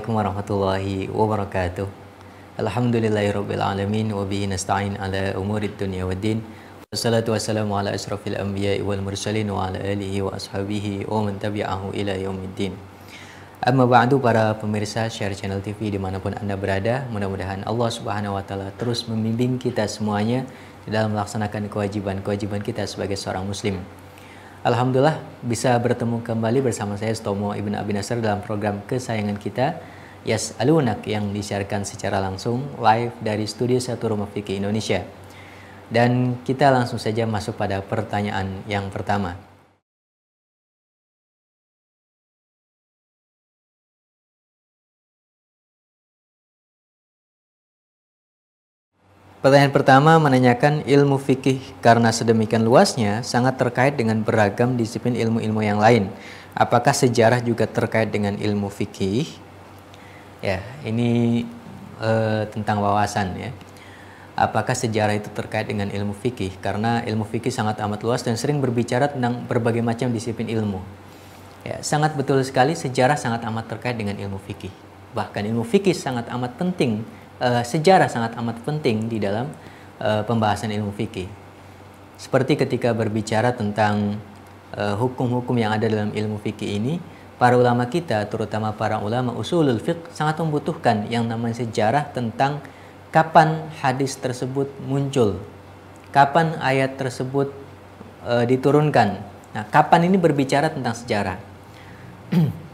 Assalamualaikum warahmatullahi wabarakatuh. Alhamdulillahirrabbilalamin Wabihi nasta'in ala umurid dunia wa din Wassalatu wassalamu ala asrafil anbiya wal mursalin Wa ala alihi wa ashabihi wa man tabi'ahu ila yaumiddin Amma ba'du para pemirsa Share Channel TV dimanapun anda berada Mudah-mudahan Allah subhanahu wa ta'ala terus membimbing kita semuanya Dalam melaksanakan kewajiban-kewajiban kita sebagai seorang muslim Alhamdulillah bisa bertemu kembali bersama saya Stomo Ibn Abi Nasr dalam program kesayangan kita Yes Alunak yang disiarkan secara langsung live dari Studio Satu Rumah Fikih Indonesia. Dan kita langsung saja masuk pada pertanyaan yang pertama. Pertanyaan pertama menanyakan ilmu fikih karena sedemikian luasnya sangat terkait dengan beragam disiplin ilmu-ilmu yang lain. Apakah sejarah juga terkait dengan ilmu fikih? Ya, ini eh, tentang wawasan ya. Apakah sejarah itu terkait dengan ilmu fikih? Karena ilmu fikih sangat amat luas dan sering berbicara tentang berbagai macam disiplin ilmu. Ya, sangat betul sekali sejarah sangat amat terkait dengan ilmu fikih. Bahkan ilmu fikih sangat amat penting uh, sejarah sangat amat penting di dalam uh, pembahasan ilmu fikih. Seperti ketika berbicara tentang eh, hukum-hukum uh, yang ada dalam ilmu fikih ini, para ulama kita, terutama para ulama usulul fiqh, sangat membutuhkan yang namanya sejarah tentang kapan hadis tersebut muncul, kapan ayat tersebut uh, diturunkan. Nah, kapan ini berbicara tentang sejarah?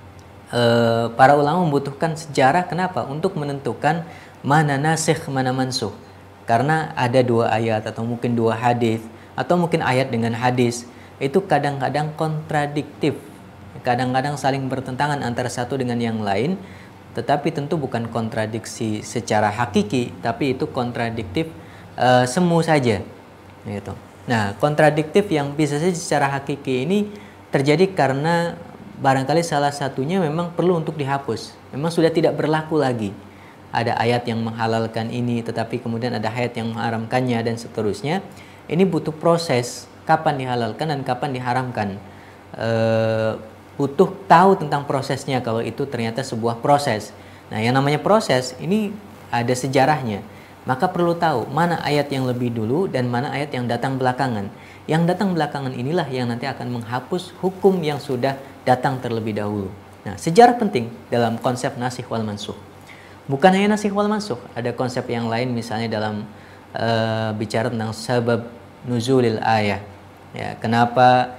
para ulama membutuhkan sejarah, kenapa? Untuk menentukan mana nasikh, mana mansuh. Karena ada dua ayat atau mungkin dua hadis atau mungkin ayat dengan hadis itu kadang-kadang kontradiktif. Kadang-kadang saling bertentangan antara satu dengan yang lain, tetapi tentu bukan kontradiksi secara hakiki, tapi itu kontradiktif e, semu saja. Gitu. Nah, kontradiktif yang bisa saja secara hakiki ini terjadi karena barangkali salah satunya memang perlu untuk dihapus. Memang sudah tidak berlaku lagi ada ayat yang menghalalkan ini tetapi kemudian ada ayat yang mengharamkannya dan seterusnya ini butuh proses kapan dihalalkan dan kapan diharamkan e, butuh tahu tentang prosesnya kalau itu ternyata sebuah proses nah yang namanya proses ini ada sejarahnya maka perlu tahu mana ayat yang lebih dulu dan mana ayat yang datang belakangan yang datang belakangan inilah yang nanti akan menghapus hukum yang sudah datang terlebih dahulu nah sejarah penting dalam konsep nasih wal mansuh Bukan hanya nasih wal mansuh, ada konsep yang lain misalnya dalam uh, bicara tentang sebab nuzulil ayah. Ya, kenapa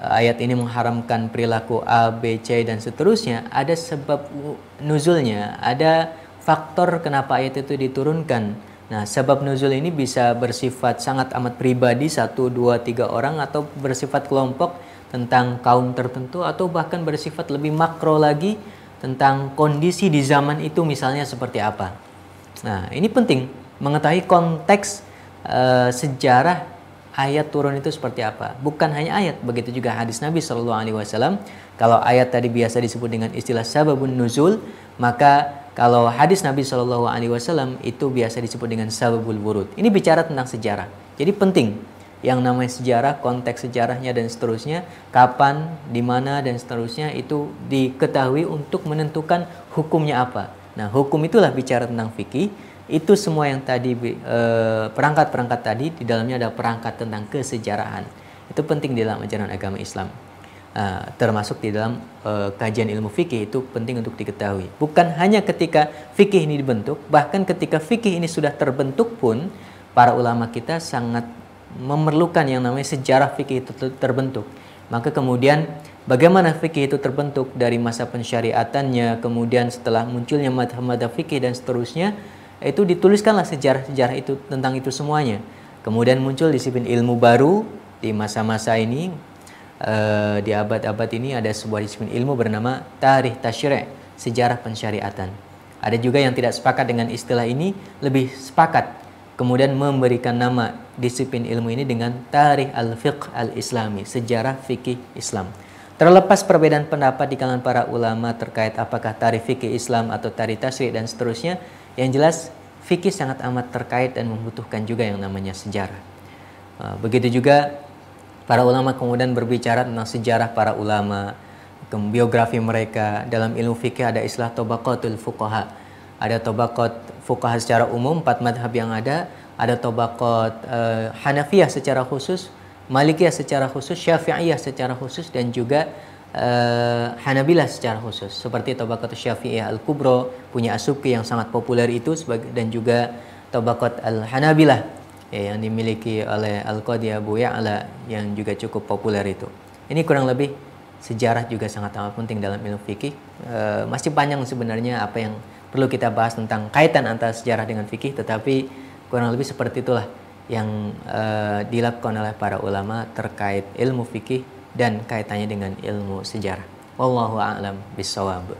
uh, ayat ini mengharamkan perilaku A, B, C dan seterusnya? Ada sebab nuzulnya, ada faktor kenapa ayat itu diturunkan. Nah, sebab nuzul ini bisa bersifat sangat amat pribadi satu, dua, tiga orang atau bersifat kelompok tentang kaum tertentu atau bahkan bersifat lebih makro lagi tentang kondisi di zaman itu misalnya seperti apa. Nah, ini penting mengetahui konteks e, sejarah ayat turun itu seperti apa. Bukan hanya ayat, begitu juga hadis Nabi Shallallahu Alaihi Wasallam. Kalau ayat tadi biasa disebut dengan istilah sababun nuzul, maka kalau hadis Nabi Shallallahu Alaihi Wasallam itu biasa disebut dengan sababul wurud. Ini bicara tentang sejarah. Jadi penting yang namanya sejarah, konteks sejarahnya dan seterusnya, kapan, di mana dan seterusnya itu diketahui untuk menentukan hukumnya apa. Nah, hukum itulah bicara tentang fikih. Itu semua yang tadi eh, perangkat-perangkat tadi di dalamnya ada perangkat tentang kesejarahan. Itu penting di dalam ajaran agama Islam. Uh, termasuk di dalam uh, kajian ilmu fikih itu penting untuk diketahui. Bukan hanya ketika fikih ini dibentuk, bahkan ketika fikih ini sudah terbentuk pun para ulama kita sangat memerlukan yang namanya sejarah fikih itu terbentuk. Maka kemudian bagaimana fikih itu terbentuk dari masa pensyariatannya, kemudian setelah munculnya madhab-madhab fikih dan seterusnya, itu dituliskanlah sejarah-sejarah itu tentang itu semuanya. Kemudian muncul disiplin ilmu baru di masa-masa ini, eh, di abad-abad ini ada sebuah disiplin ilmu bernama tarikh tasyri', sejarah pensyariatan. Ada juga yang tidak sepakat dengan istilah ini, lebih sepakat kemudian memberikan nama disiplin ilmu ini dengan tarikh al-fiqh al-islami, sejarah fikih Islam. Terlepas perbedaan pendapat di kalangan para ulama terkait apakah tarikh fikih Islam atau tarikh tasri dan seterusnya, yang jelas fikih sangat amat terkait dan membutuhkan juga yang namanya sejarah. Uh, begitu juga para ulama kemudian berbicara tentang sejarah para ulama, biografi mereka, dalam ilmu fikih ada islah tobaqatul fuqaha, ada tobakot fukah secara umum, empat madhab yang ada. Ada tobakot uh, Hanafiyah secara khusus, Malikiyah secara khusus, Syafi'iyah secara khusus, dan juga uh, Hanabilah secara khusus. Seperti tobakot Syafi'iyah Al-Kubro, punya asupi yang sangat populer itu, dan juga tobakot Al-Hanabilah ya, yang dimiliki oleh Al-Qadi Abu Ya'la yang juga cukup populer itu. Ini kurang lebih sejarah juga sangat amat penting dalam ilmu fikih. E, masih panjang sebenarnya apa yang perlu kita bahas tentang kaitan antara sejarah dengan fikih, tetapi kurang lebih seperti itulah yang uh, dilakukan oleh para ulama terkait ilmu fikih dan kaitannya dengan ilmu sejarah. Wallahu a'lam bishawab.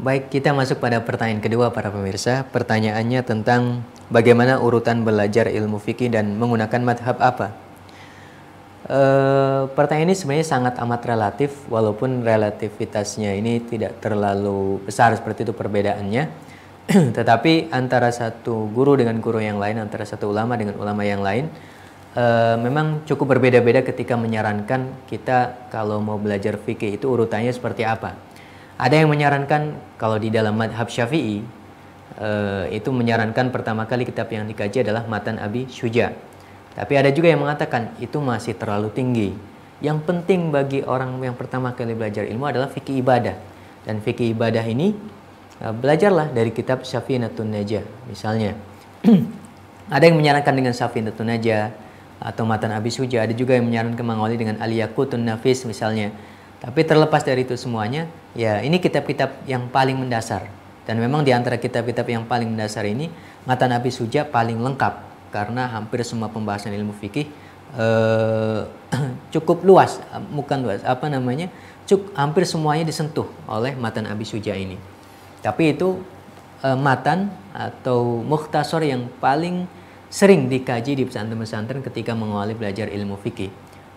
Baik, kita masuk pada pertanyaan kedua para pemirsa. Pertanyaannya tentang bagaimana urutan belajar ilmu fikih dan menggunakan madhab apa? E, pertanyaan ini sebenarnya sangat amat relatif, walaupun relativitasnya ini tidak terlalu besar seperti itu perbedaannya. Tetapi antara satu guru dengan guru yang lain, antara satu ulama dengan ulama yang lain, e, memang cukup berbeda-beda ketika menyarankan kita kalau mau belajar fikih itu urutannya seperti apa ada yang menyarankan kalau di dalam madhab syafi'i uh, itu menyarankan pertama kali kitab yang dikaji adalah Matan Abi Syuja. Tapi ada juga yang mengatakan itu masih terlalu tinggi. Yang penting bagi orang yang pertama kali belajar ilmu adalah fikih ibadah. Dan fikih ibadah ini uh, belajarlah dari kitab Syafinatun Najah misalnya. ada yang menyarankan dengan Syafinatun Najah atau Matan Abi Syuja, ada juga yang menyarankan mengawali dengan Aliyakutun Nafis misalnya. Tapi terlepas dari itu semuanya, Ya, ini kitab-kitab yang paling mendasar. Dan memang di antara kitab-kitab yang paling mendasar ini, Mata Nabi Suja paling lengkap. Karena hampir semua pembahasan ilmu fikih eh, cukup luas. Bukan luas, apa namanya? Cuk, hampir semuanya disentuh oleh Mata Nabi Suja ini. Tapi itu eh, matan atau mukhtasor yang paling sering dikaji di pesantren-pesantren ketika mengawali belajar ilmu fikih.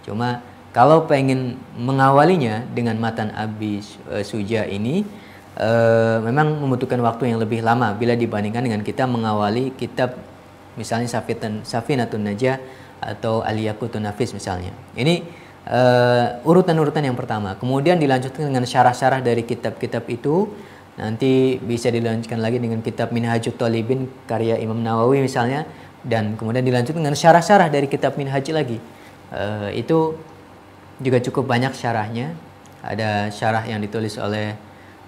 Cuma kalau pengen mengawalinya dengan matan abis e, eh, Suja ini, e, memang membutuhkan waktu yang lebih lama bila dibandingkan dengan kita mengawali kitab misalnya safitan Safinatun Najah atau Aliyakutun Nafis misalnya. Ini eh, urutan-urutan e, yang pertama. Kemudian dilanjutkan dengan syarah-syarah dari kitab-kitab itu. Nanti bisa dilanjutkan lagi dengan kitab Minhajut Talibin karya Imam Nawawi misalnya. Dan kemudian dilanjutkan dengan syarah-syarah dari kitab Minhaj lagi. Uh, itu juga cukup banyak syarahnya. Ada syarah yang ditulis oleh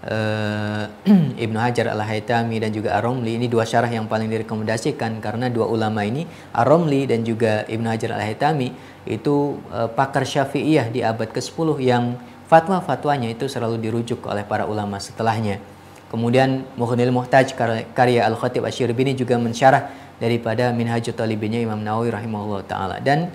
uh, Ibnu Hajar Al-Haytami dan juga Ar-Romli. Ini dua syarah yang paling direkomendasikan karena dua ulama ini, Ar-Romli dan juga Ibnu Hajar Al-Haytami, itu uh, pakar Syafi'iyah di abad ke-10 yang fatwa-fatwanya itu selalu dirujuk oleh para ulama setelahnya. Kemudian Mughnil Muhtaj karya Al-Khatib Asyirbi ini juga mensyarah daripada Minhajul Talibinnya Imam Nawawi rahimahullah taala dan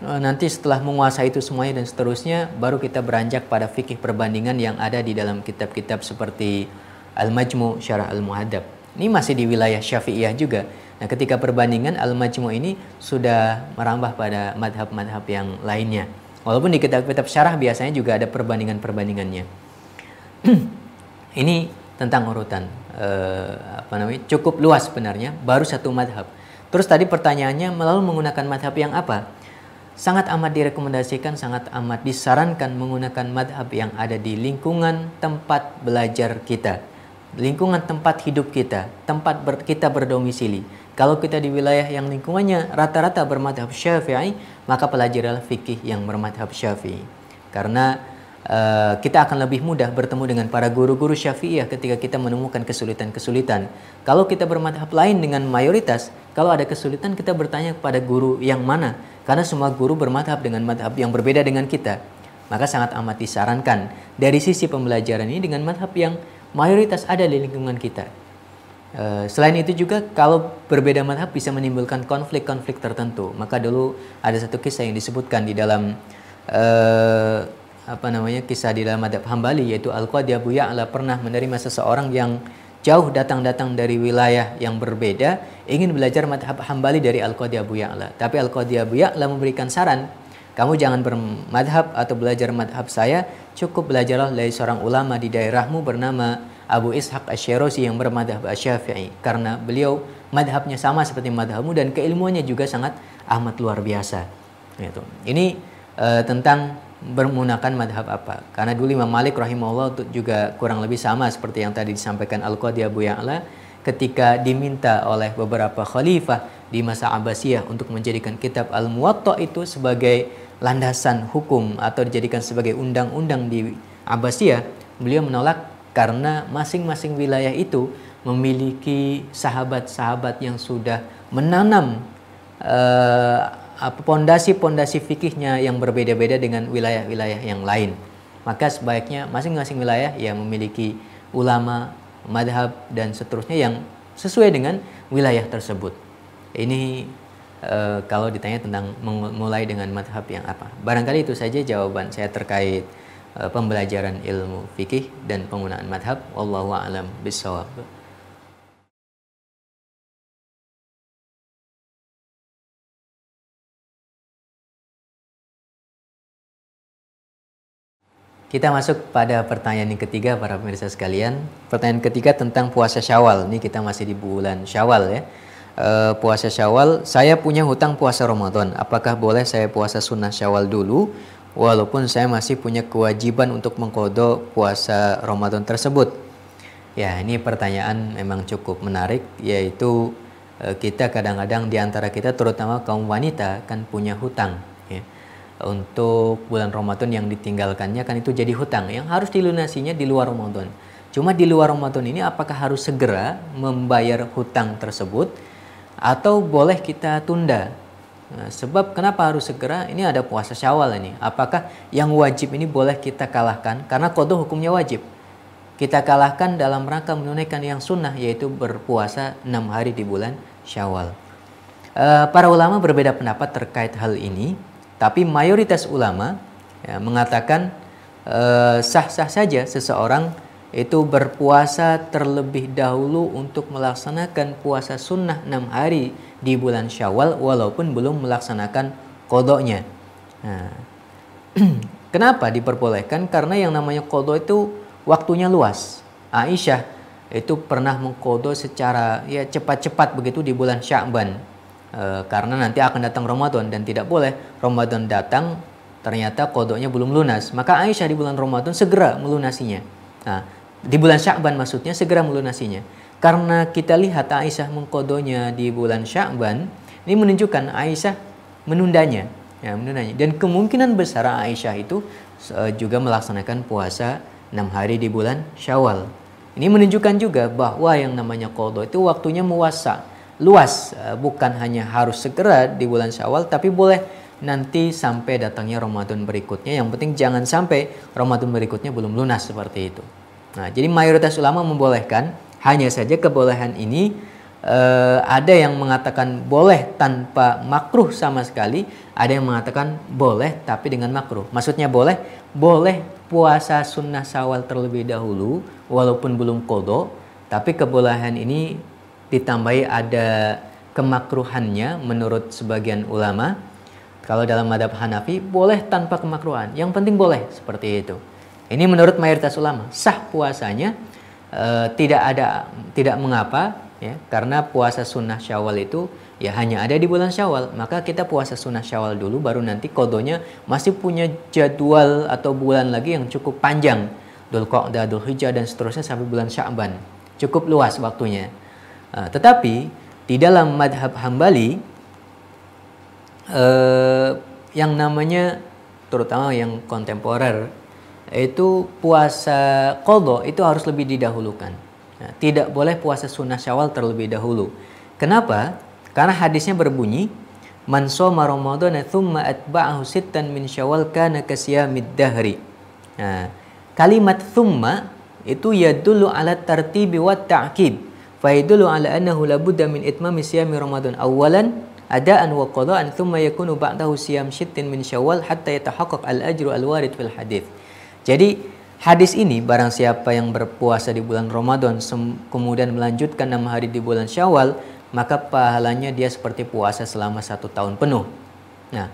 Eh, nanti setelah menguasai itu semuanya dan seterusnya baru kita beranjak pada fikih perbandingan yang ada di dalam kitab-kitab seperti Al-Majmu Syarah Al-Muhadab. Ini masih di wilayah Syafi'iyah juga. Nah, ketika perbandingan Al-Majmu ini sudah merambah pada madhab-madhab yang lainnya. Walaupun di kitab-kitab syarah biasanya juga ada perbandingan-perbandingannya. ini tentang urutan e, apa namanya? cukup luas sebenarnya, baru satu madhab. Terus tadi pertanyaannya, melalui menggunakan madhab yang apa? sangat amat direkomendasikan, sangat amat disarankan menggunakan madhab yang ada di lingkungan tempat belajar kita, lingkungan tempat hidup kita, tempat ber, kita berdomisili. Kalau kita di wilayah yang lingkungannya rata-rata bermadhab syafi'i, maka pelajarilah fikih yang bermadhab syafi'i. Karena uh, kita akan lebih mudah bertemu dengan para guru-guru syafi'i ya ketika kita menemukan kesulitan-kesulitan. Kalau kita bermadhab lain dengan mayoritas, kalau ada kesulitan kita bertanya kepada guru yang mana karena semua guru bermadhab dengan madhab yang berbeda dengan kita. Maka sangat amat disarankan dari sisi pembelajaran ini dengan madhab yang mayoritas ada di lingkungan kita. E, selain itu juga kalau berbeda madhab bisa menimbulkan konflik-konflik tertentu. Maka dulu ada satu kisah yang disebutkan di dalam e, apa namanya kisah di dalam madhab Hambali yaitu Al-Qadhi Abu Ya'la pernah menerima seseorang yang jauh datang-datang dari wilayah yang berbeda ingin belajar madhab Hambali dari al qodiah Abu Ya'la. Tapi al qodiah Abu Ya'la memberikan saran, kamu jangan bermadhab atau belajar madhab saya, cukup belajarlah dari seorang ulama di daerahmu bernama Abu Ishaq Asyirosi yang bermadhab Asyafi'i. Karena beliau madhabnya sama seperti madhabmu dan keilmuannya juga sangat amat luar biasa. Ini eh, tentang menggunakan madhab apa. Karena dulu Imam Malik rahimahullah juga kurang lebih sama seperti yang tadi disampaikan Al-Qadi Abu Ya'la ketika diminta oleh beberapa khalifah di masa Abbasiyah untuk menjadikan kitab Al-Muwatta itu sebagai landasan hukum atau dijadikan sebagai undang-undang di Abbasiyah, beliau menolak karena masing-masing wilayah itu memiliki sahabat-sahabat yang sudah menanam eh, Ah, pondasi-pondasi fikihnya yang berbeda-beda dengan wilayah-wilayah yang lain. Maka sebaiknya masing-masing wilayah yang memiliki ulama, madhab, dan seterusnya yang sesuai dengan wilayah tersebut. Ini e, kalau ditanya tentang mulai dengan madhab yang apa. Barangkali itu saja jawaban saya terkait e, pembelajaran ilmu fikih dan penggunaan madhab. Wallahu a'lam Kita masuk pada pertanyaan yang ketiga para pemirsa sekalian. Pertanyaan ketiga tentang puasa Syawal. Ini kita masih di bulan Syawal ya. E, puasa Syawal, saya punya hutang puasa Ramadan. Apakah boleh saya puasa sunnah Syawal dulu walaupun saya masih punya kewajiban untuk mengkodok puasa Ramadan tersebut? Ya, ini pertanyaan memang cukup menarik yaitu e, kita kadang-kadang di antara kita terutama kaum wanita kan punya hutang untuk bulan Ramadan yang ditinggalkannya kan itu jadi hutang yang harus dilunasinya di luar Ramadan. Cuma di luar Ramadan ini apakah harus segera membayar hutang tersebut atau boleh kita tunda? Nah, sebab kenapa harus segera? Ini ada puasa Syawal ini. Apakah yang wajib ini boleh kita kalahkan karena kode hukumnya wajib? Kita kalahkan dalam rangka menunaikan yang sunnah yaitu berpuasa enam hari di bulan Syawal. Eh, para ulama berbeda pendapat terkait hal ini tapi mayoritas ulama ya, mengatakan eh, sah-sah e, saja seseorang itu berpuasa terlebih dahulu untuk melaksanakan puasa sunnah enam hari di bulan Syawal walaupun belum melaksanakan kodoknya. Nah, kenapa diperbolehkan? Karena yang namanya kodok itu waktunya luas. Aisyah itu pernah mengkodok secara ya cepat-cepat begitu di bulan Sya'ban E, karena nanti akan datang Ramadan dan tidak boleh Ramadan datang ternyata kodoknya belum lunas. Maka Aisyah di bulan Ramadan segera melunasinya. Nah, di bulan Syakban maksudnya segera melunasinya. Karena kita lihat Aisyah mengkodonya di bulan Syakban, ini menunjukkan Aisyah menundanya. Ya, menundanya. Dan kemungkinan besar Aisyah itu e, juga melaksanakan puasa 6 hari di bulan Syawal. Ini menunjukkan juga bahwa yang namanya kodok itu waktunya muasa luas, eh, bukan hanya harus segera di bulan Syawal, tapi boleh nanti sampai datangnya Ramadan berikutnya. Yang penting jangan sampai Ramadan berikutnya belum lunas seperti itu. Nah, jadi mayoritas ulama membolehkan, hanya saja kebolehan ini eh, ada yang mengatakan boleh tanpa makruh sama sekali, ada yang mengatakan boleh tapi dengan makruh. Maksudnya boleh, boleh puasa sunnah Syawal terlebih dahulu walaupun belum kodo, tapi kebolehan ini ditambahi ada kemakruhannya menurut sebagian ulama. Kalau dalam madhab Hanafi boleh tanpa kemakruhan, yang penting boleh seperti itu. Ini menurut mayoritas ulama sah puasanya e, tidak ada tidak mengapa ya karena puasa sunnah syawal itu ya hanya ada di bulan syawal maka kita puasa sunnah syawal dulu baru nanti kodonya masih punya jadwal atau bulan lagi yang cukup panjang Dul dadul dan seterusnya sampai bulan Sya'ban cukup luas waktunya Nah, tetapi di dalam madhab Hambali eh, yang namanya terutama yang kontemporer itu puasa kodo itu harus lebih didahulukan. Nah, tidak boleh puasa sunnah Syawal terlebih dahulu. Kenapa? Karena hadisnya berbunyi man shoma ramadhana thumma atba'ahu sittan min syawal kana kasyamid dahri. Nah, kalimat thumma itu yadullu ala tartibi wa ta'kid. Faidulu ala annahu labudda min itmami siyami Ramadan awalan adaan wa qadaan thumma yakunu ba'dahu siyam syittin min syawal hatta yatahakak al-ajru al-warid fil hadith. Jadi hadis ini barang siapa yang berpuasa di bulan Ramadan kemudian melanjutkan nama hari di bulan Syawal maka pahalanya dia seperti puasa selama satu tahun penuh. Nah,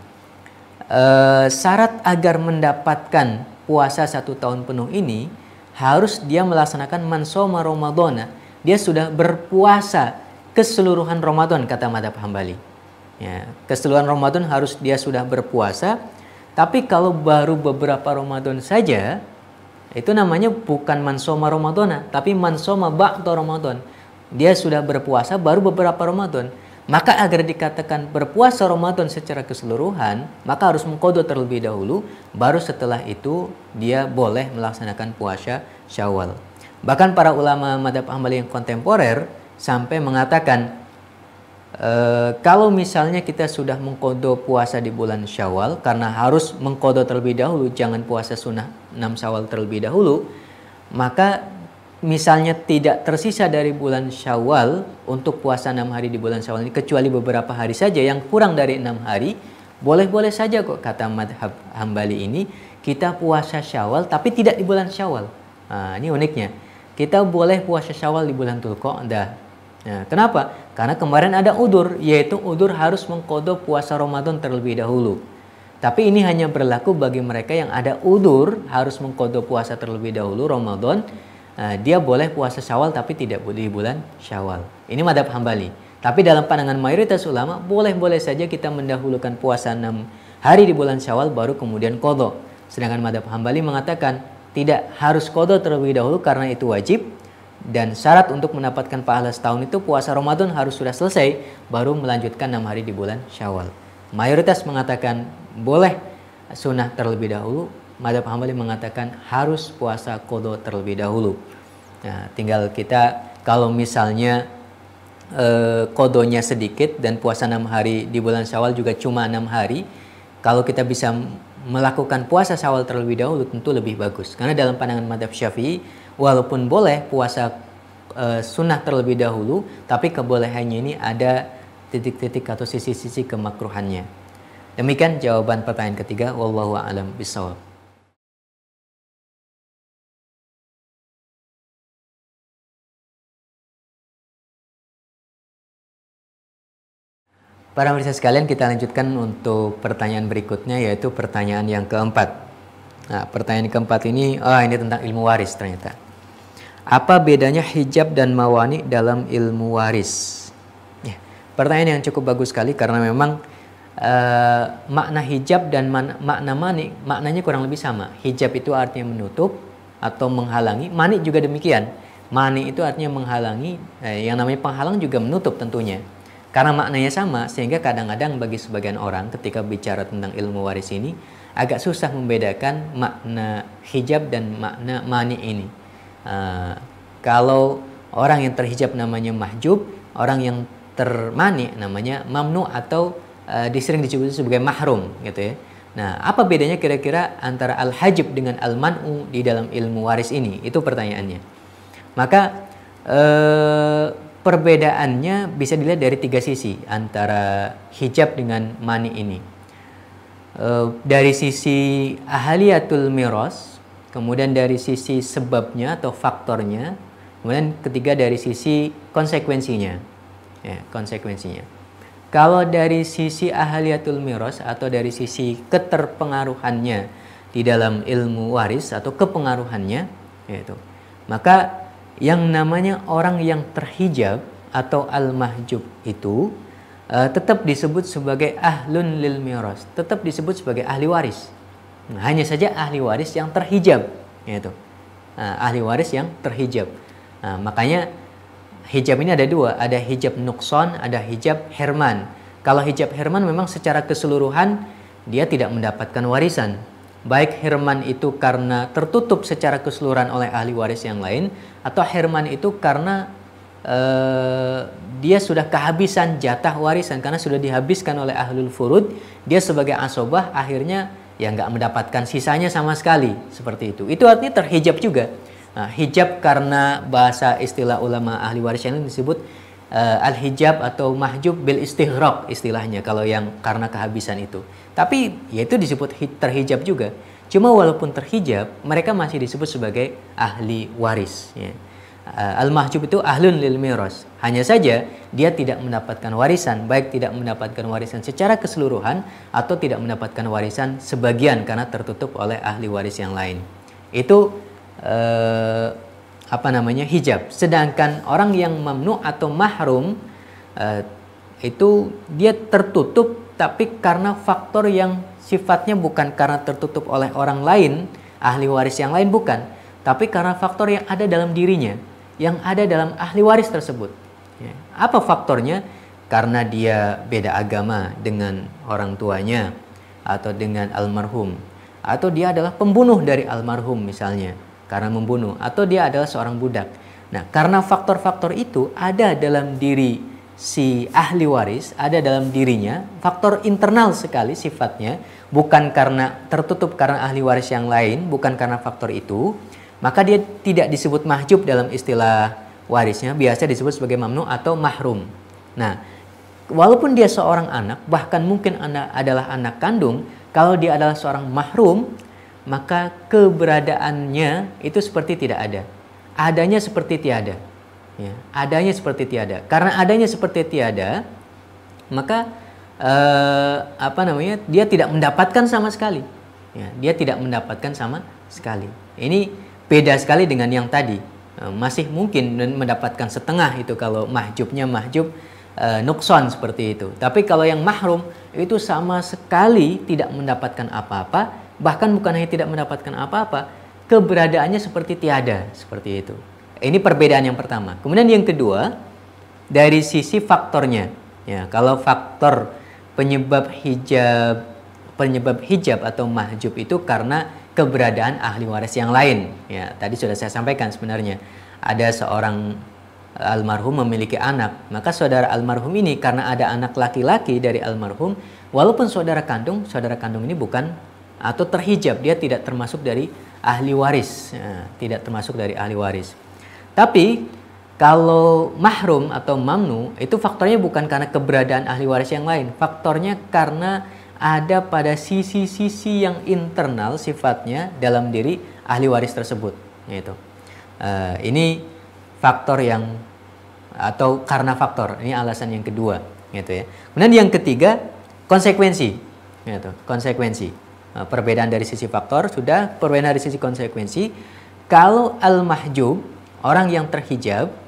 Uh, syarat agar mendapatkan puasa satu tahun penuh ini harus dia melaksanakan mansoma Ramadan dia sudah berpuasa keseluruhan Ramadan kata madhab Hambali. Ya, keseluruhan Ramadan harus dia sudah berpuasa, tapi kalau baru beberapa Ramadan saja, itu namanya bukan mansoma Ramadan, tapi mansoma ba'da Ramadan. Dia sudah berpuasa baru beberapa Ramadan. Maka agar dikatakan berpuasa Ramadan secara keseluruhan, maka harus mengkodo terlebih dahulu, baru setelah itu dia boleh melaksanakan puasa syawal. Bahkan para ulama madhab Hambali yang kontemporer sampai mengatakan e, kalau misalnya kita sudah mengkodo puasa di bulan Syawal karena harus mengkodo terlebih dahulu, jangan puasa sunnah 6 Syawal terlebih dahulu, maka misalnya tidak tersisa dari bulan Syawal untuk puasa 6 hari di bulan Syawal ini kecuali beberapa hari saja yang kurang dari 6 hari, boleh-boleh saja kok kata madhab Hambali ini kita puasa Syawal tapi tidak di bulan Syawal. Nah, ini uniknya kita boleh puasa Syawal di bulan Tulqa'dah. Nah, kenapa? Karena kemarin ada udur, yaitu udur harus mengkodok puasa Ramadan terlebih dahulu. Tapi ini hanya berlaku bagi mereka yang ada udur harus mengkodok puasa terlebih dahulu Ramadan. Nah, dia boleh puasa Syawal tapi tidak di bulan Syawal. Ini madhab Hambali. Tapi dalam pandangan mayoritas ulama boleh-boleh saja kita mendahulukan puasa 6 hari di bulan Syawal baru kemudian kodok. Sedangkan madhab Hambali mengatakan tidak harus kodo terlebih dahulu karena itu wajib dan syarat untuk mendapatkan pahala setahun itu puasa Ramadan harus sudah selesai baru melanjutkan enam hari di bulan Syawal. Mayoritas mengatakan boleh sunnah terlebih dahulu, Madhab Hambali mengatakan harus puasa kodo terlebih dahulu. Nah, tinggal kita kalau misalnya e, eh, kodonya sedikit dan puasa enam hari di bulan Syawal juga cuma enam hari, kalau kita bisa melakukan puasa Syawal terlebih dahulu tentu lebih bagus. Karena dalam pandangan madhab Syafi'i, walaupun boleh puasa e, sunnah terlebih dahulu, tapi kebolehannya ini ada titik-titik atau sisi-sisi kemakruhannya. Demikian jawaban pertanyaan ketiga. Wallahu a'lam bishawab. Para pemirsa sekalian, kita lanjutkan untuk pertanyaan berikutnya yaitu pertanyaan yang keempat. Nah, pertanyaan keempat ini, oh ini tentang ilmu waris ternyata. Apa bedanya hijab dan mawani dalam ilmu waris? Ya, pertanyaan yang cukup bagus sekali karena memang uh, makna hijab dan man, makna mani maknanya kurang lebih sama. Hijab itu artinya menutup atau menghalangi. Mani juga demikian. Mani itu artinya menghalangi. Eh, yang namanya penghalang juga menutup tentunya karena maknanya sama, sehingga kadang-kadang bagi sebagian orang ketika bicara tentang ilmu waris ini, agak susah membedakan makna hijab dan makna mani ini. Uh, kalau orang yang terhijab namanya mahjub, orang yang termani namanya mamnu atau uh, disering disebut sebagai mahrum gitu ya. Nah, apa bedanya kira-kira antara al-hajib dengan al-man'u di dalam ilmu waris ini? Itu pertanyaannya. Maka eh, perbedaannya bisa dilihat dari tiga sisi antara hijab dengan mani ini. Eh, dari sisi ahliyatul miros, kemudian dari sisi sebabnya atau faktornya, kemudian ketiga dari sisi konsekuensinya. Ya, konsekuensinya. Kalau dari sisi ahliyatul miros atau dari sisi keterpengaruhannya di dalam ilmu waris atau kepengaruhannya, yaitu maka yang namanya orang yang terhijab atau al-mahjub itu uh, tetap disebut sebagai ahlun lil miras, tetap disebut sebagai ahli waris. Nah, hanya saja ahli waris yang terhijab, yaitu nah, ahli waris yang terhijab. Nah, makanya hijab ini ada dua, ada hijab nukson, ada hijab herman. Kalau hijab herman memang secara keseluruhan dia tidak mendapatkan warisan. Baik herman itu karena tertutup secara keseluruhan oleh ahli waris yang lain atau Herman itu karena uh, dia sudah kehabisan jatah warisan karena sudah dihabiskan oleh ahlul furud dia sebagai asobah akhirnya ya nggak mendapatkan sisanya sama sekali seperti itu itu artinya terhijab juga nah, hijab karena bahasa istilah ulama ahli warisan ini disebut uh, eh, al hijab atau mahjub bil istihrok istilahnya kalau yang karena kehabisan itu tapi ya itu disebut terhijab juga Cuma walaupun terhijab, mereka masih disebut sebagai ahli waris. Ya. Eh, al-mahjub itu ahlun lil miras. Hanya saja dia tidak mendapatkan warisan, baik tidak mendapatkan warisan secara keseluruhan atau tidak mendapatkan warisan sebagian karena tertutup oleh ahli waris yang lain. Itu eh, apa namanya hijab. Sedangkan orang yang mamnu atau mahrum eh, itu dia tertutup tapi karena faktor yang sifatnya bukan karena tertutup oleh orang lain, ahli waris yang lain bukan, tapi karena faktor yang ada dalam dirinya, yang ada dalam ahli waris tersebut. Ya, apa faktornya? Karena dia beda agama dengan orang tuanya atau dengan almarhum, atau dia adalah pembunuh dari almarhum misalnya karena membunuh, atau dia adalah seorang budak. Nah, karena faktor-faktor itu ada dalam diri si ahli waris ada dalam dirinya, faktor internal sekali sifatnya, bukan karena tertutup karena ahli waris yang lain, bukan karena faktor itu, maka dia tidak disebut mahjub dalam istilah warisnya, biasa disebut sebagai mamnu atau mahrum. Nah, walaupun dia seorang anak, bahkan mungkin anak adalah anak kandung, kalau dia adalah seorang mahrum, maka keberadaannya itu seperti tidak ada. Adanya seperti tiada. Ya, adanya seperti tiada. Karena adanya seperti tiada, maka uh, apa namanya dia tidak mendapatkan sama sekali ya, dia tidak mendapatkan sama sekali ini beda sekali dengan yang tadi uh, masih mungkin mendapatkan setengah itu kalau mahjubnya mahjub uh, eh, nukson seperti itu tapi kalau yang mahrum itu sama sekali tidak mendapatkan apa-apa bahkan bukan hanya tidak mendapatkan apa-apa keberadaannya seperti tiada seperti itu ini perbedaan yang pertama kemudian yang kedua dari sisi faktornya ya kalau faktor penyebab hijab penyebab hijab atau mahjub itu karena keberadaan ahli waris yang lain. Ya, tadi sudah saya sampaikan sebenarnya ada seorang eh, almarhum memiliki anak, maka saudara almarhum ini karena ada anak laki-laki dari almarhum, walaupun saudara kandung, saudara kandung ini bukan atau terhijab, dia tidak termasuk dari ahli waris, ya, tidak termasuk dari ahli waris. Tapi kalau mahrum atau mamnu itu faktornya bukan karena keberadaan ahli waris yang lain, faktornya karena ada pada sisi-sisi yang internal sifatnya dalam diri ahli waris tersebut. Yaitu uh, ini faktor yang atau karena faktor ini alasan yang kedua, gitu ya. Kemudian yang ketiga konsekuensi, gitu. Konsekuensi uh, perbedaan dari sisi faktor sudah perbedaan dari sisi konsekuensi. Kalau al mahjub orang yang terhijab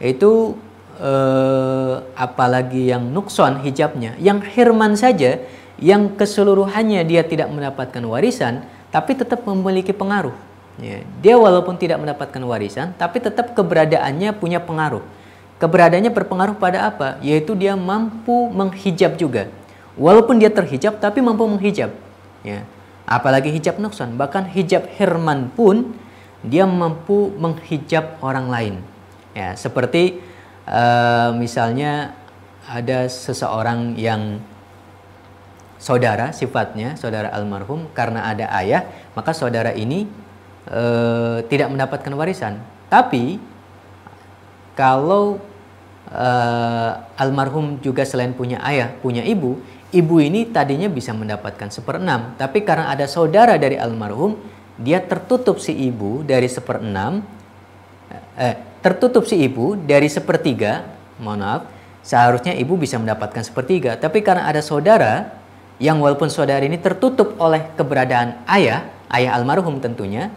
itu eh, apalagi yang nukson hijabnya, yang herman saja yang keseluruhannya dia tidak mendapatkan warisan tapi tetap memiliki pengaruh. Ya, dia walaupun tidak mendapatkan warisan tapi tetap keberadaannya punya pengaruh. Keberadaannya berpengaruh pada apa? Yaitu dia mampu menghijab juga. Walaupun dia terhijab tapi mampu menghijab. Ya. Apalagi hijab nukson, bahkan hijab herman pun dia mampu menghijab orang lain. Ya, seperti uh, misalnya ada seseorang yang saudara sifatnya saudara almarhum karena ada ayah maka saudara ini e, tidak mendapatkan warisan tapi kalau e, almarhum juga selain punya ayah punya ibu ibu ini tadinya bisa mendapatkan seperenam tapi karena ada saudara dari almarhum dia tertutup si ibu dari seperenam eh, tertutup si ibu dari sepertiga, mohon maaf, seharusnya ibu bisa mendapatkan sepertiga. Tapi karena ada saudara yang walaupun saudara ini tertutup oleh keberadaan ayah, ayah almarhum tentunya,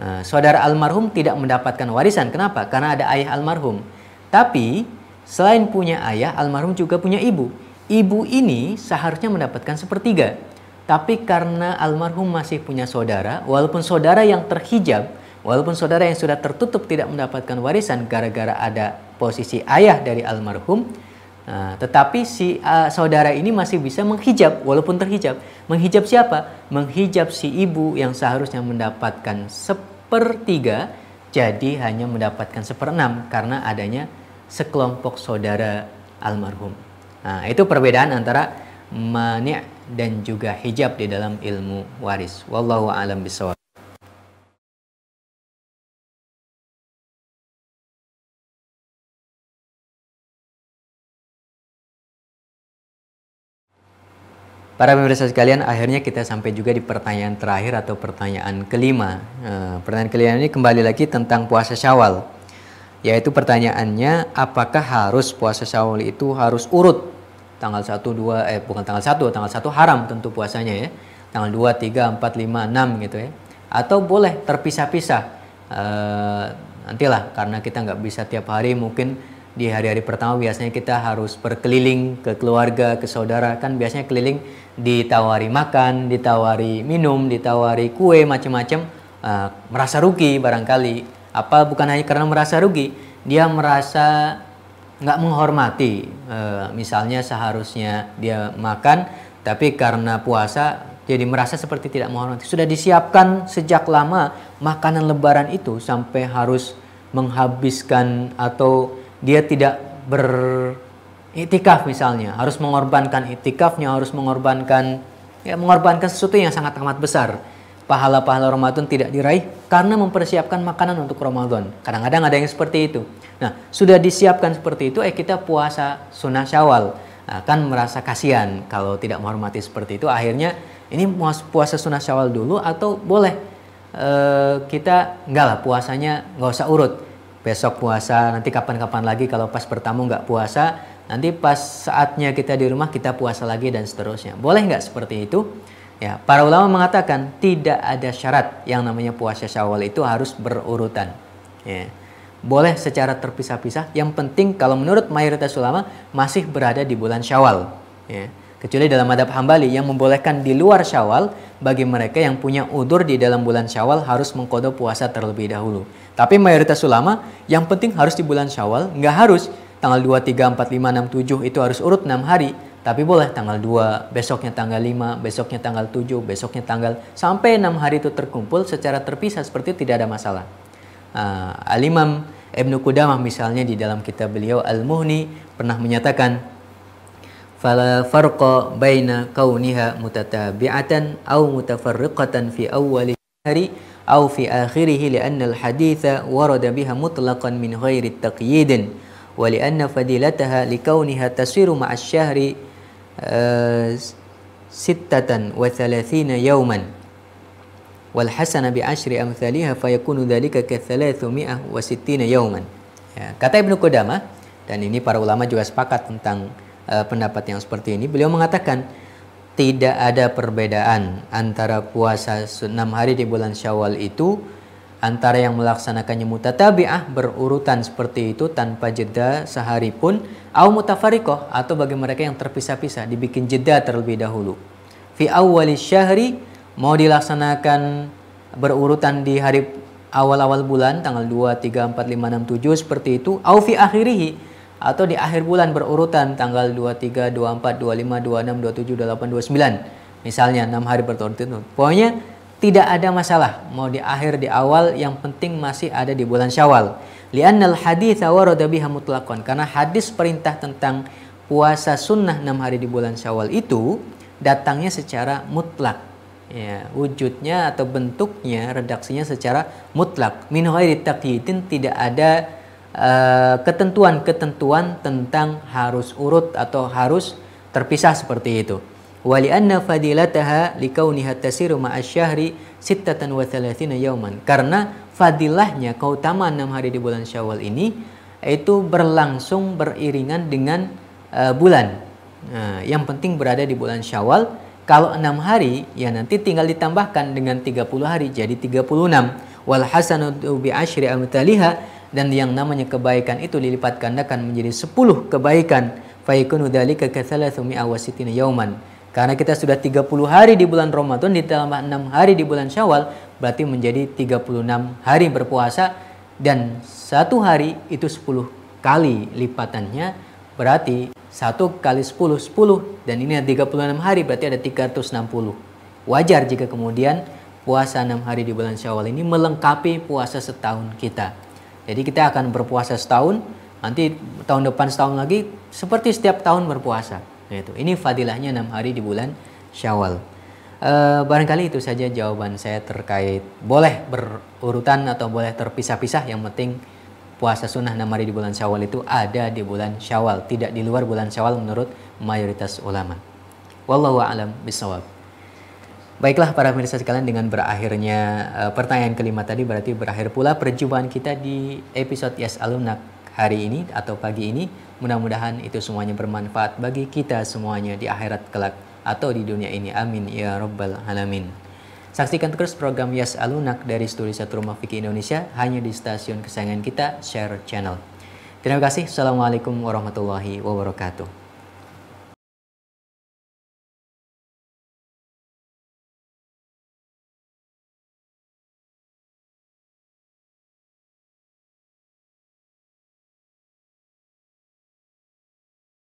eh, saudara almarhum tidak mendapatkan warisan. Kenapa? Karena ada ayah almarhum. Tapi selain punya ayah, almarhum juga punya ibu. Ibu ini seharusnya mendapatkan sepertiga. Tapi karena almarhum masih punya saudara, walaupun saudara yang terhijab Walaupun saudara yang sudah tertutup tidak mendapatkan warisan gara-gara ada posisi ayah dari almarhum, nah, tetapi si uh, saudara ini masih bisa menghijab walaupun terhijab. Menghijab siapa? Menghijab si ibu yang seharusnya mendapatkan sepertiga jadi hanya mendapatkan seperenam karena adanya sekelompok saudara almarhum. Nah, itu perbedaan antara mani' dan juga hijab di dalam ilmu waris. Wallahu a'lam bishawab. Para pemirsa sekalian, akhirnya kita sampai juga di pertanyaan terakhir atau pertanyaan kelima. Eh, pertanyaan kelima ini kembali lagi tentang puasa Syawal. Yaitu pertanyaannya, apakah harus puasa Syawal itu harus urut tanggal 1 2 eh bukan tanggal 1, tanggal 1 haram tentu puasanya ya. Tanggal 2 3 4 5 6 gitu ya. Atau boleh terpisah-pisah. E, nantilah karena kita nggak bisa tiap hari mungkin di hari-hari pertama biasanya kita harus berkeliling ke keluarga, ke saudara. Kan biasanya keliling ditawari makan, ditawari minum, ditawari kue macam-macam. Uh, merasa rugi barangkali. Apa bukan hanya karena merasa rugi, dia merasa nggak menghormati. Uh, misalnya seharusnya dia makan, tapi karena puasa jadi merasa seperti tidak menghormati. Sudah disiapkan sejak lama makanan lebaran itu sampai harus menghabiskan atau dia tidak beritikaf misalnya, harus mengorbankan itikafnya harus mengorbankan ya mengorbankan sesuatu yang sangat amat besar. Pahala-pahala Ramadan tidak diraih karena mempersiapkan makanan untuk Ramadan. Kadang-kadang ada yang seperti itu. Nah, sudah disiapkan seperti itu, eh kita puasa sunnah syawal. Nah, kan merasa kasihan kalau tidak menghormati seperti itu. Akhirnya ini puasa sunnah syawal dulu atau boleh e, kita enggak lah puasanya nggak usah urut besok puasa, nanti kapan-kapan lagi kalau pas bertamu nggak puasa, nanti pas saatnya kita di rumah kita puasa lagi dan seterusnya. Boleh nggak seperti itu? Ya, para ulama mengatakan tidak ada syarat yang namanya puasa Syawal itu harus berurutan. Ya. Boleh secara terpisah-pisah. Yang penting kalau menurut mayoritas ulama masih berada di bulan Syawal. Ya. Kecuali dalam madhab hambali yang membolehkan di luar syawal bagi mereka yang punya udur di dalam bulan syawal harus mengkodo puasa terlebih dahulu. Tapi mayoritas ulama yang penting harus di bulan syawal, nggak harus tanggal 2, 3, 4, 5, 6, 7 itu harus urut 6 hari. Tapi boleh tanggal 2, besoknya tanggal 5, besoknya tanggal 7, besoknya tanggal sampai 6 hari itu terkumpul secara terpisah seperti itu, tidak ada masalah. Uh, ah, Al-Imam Ibnu Qudamah misalnya di dalam kitab beliau Al-Muhni pernah menyatakan fala farqa baina kauniha mutatabi'atan aw mutafarriqatan fi awwali hari aw fi akhirih li'anna al-haditha warada biha mutlaqan min ghairi taqyidin wa li'anna fadilataha likauniha tasiru ma'a eh, sittatan wa thalathina yawman wal hasana bi ashri amthaliha fayakunu dhalika ka 360 yawman ya, kata Ibnu Qudamah dan ini para ulama juga sepakat tentang uh, pendapat yang seperti ini. Beliau mengatakan tidak ada perbedaan antara puasa 6 hari di bulan Syawal itu antara yang melaksanakannya mutatabi'ah berurutan seperti itu tanpa jeda sehari pun au mutafarikoh atau bagi mereka yang terpisah-pisah dibikin jeda terlebih dahulu fi awali syahri mau dilaksanakan berurutan di hari awal-awal bulan tanggal 2, 3, 4, 5, 6, 7 seperti itu au fi akhirihi atau di akhir bulan berurutan tanggal 23, 24, 25, 26, 27, 28, 29. Misalnya 6 hari berturut-turut. Pokoknya tidak ada masalah mau di akhir di awal yang penting masih ada di bulan Syawal. Li'annal hadis warada biha mutlaqan karena hadis perintah tentang puasa sunnah 6 hari di bulan Syawal itu datangnya secara mutlak. Ya, wujudnya atau bentuknya redaksinya secara mutlak. Min ghairi taqyidin tidak ada Eh, ketentuan-ketentuan tentang harus urut atau harus terpisah seperti itu. Wali anna fadilataha likauniha tasiru ma'asyahri sittatan wa thalathina yauman. Karena fadilahnya keutamaan enam hari di bulan syawal ini itu berlangsung beriringan dengan uh, bulan. Nah, yang penting berada di bulan syawal. Kalau enam hari ya nanti tinggal ditambahkan dengan 30 hari jadi 36. Wal hasanu bi asyri amtaliha dan yang namanya kebaikan itu dilipat gandakan menjadi 10 kebaikan yakunu dzalika ka 360 yauman karena kita sudah 30 hari di bulan Ramadan ditambah 6 hari di bulan Syawal berarti menjadi 36 hari berpuasa dan satu hari itu 10 kali lipatannya berarti 1 kali 10 10 dan ini ada 36 hari berarti ada 360 wajar jika kemudian puasa 6 hari di bulan Syawal ini melengkapi puasa setahun kita jadi kita akan berpuasa setahun, nanti tahun depan setahun lagi seperti setiap tahun berpuasa. Gitu. Ini fadilahnya enam hari di bulan Syawal. E, barangkali itu saja jawaban saya terkait boleh berurutan atau boleh terpisah-pisah. Yang penting puasa sunnah enam hari di bulan Syawal itu ada di bulan Syawal, tidak di luar bulan Syawal menurut mayoritas ulama. Wallahu a'lam bishawab. Baiklah para pemirsa sekalian dengan berakhirnya uh, pertanyaan kelima tadi berarti berakhir pula perjumpaan kita di episode Yes Alunak hari ini atau pagi ini. Mudah-mudahan itu semuanya bermanfaat bagi kita semuanya di akhirat kelak atau di dunia ini. Amin ya rabbal alamin. Saksikan terus program Yes Alunak dari Studi Satu Rumah Fikih Indonesia hanya di stasiun kesayangan kita Share Channel. Terima kasih. Assalamualaikum warahmatullahi wabarakatuh.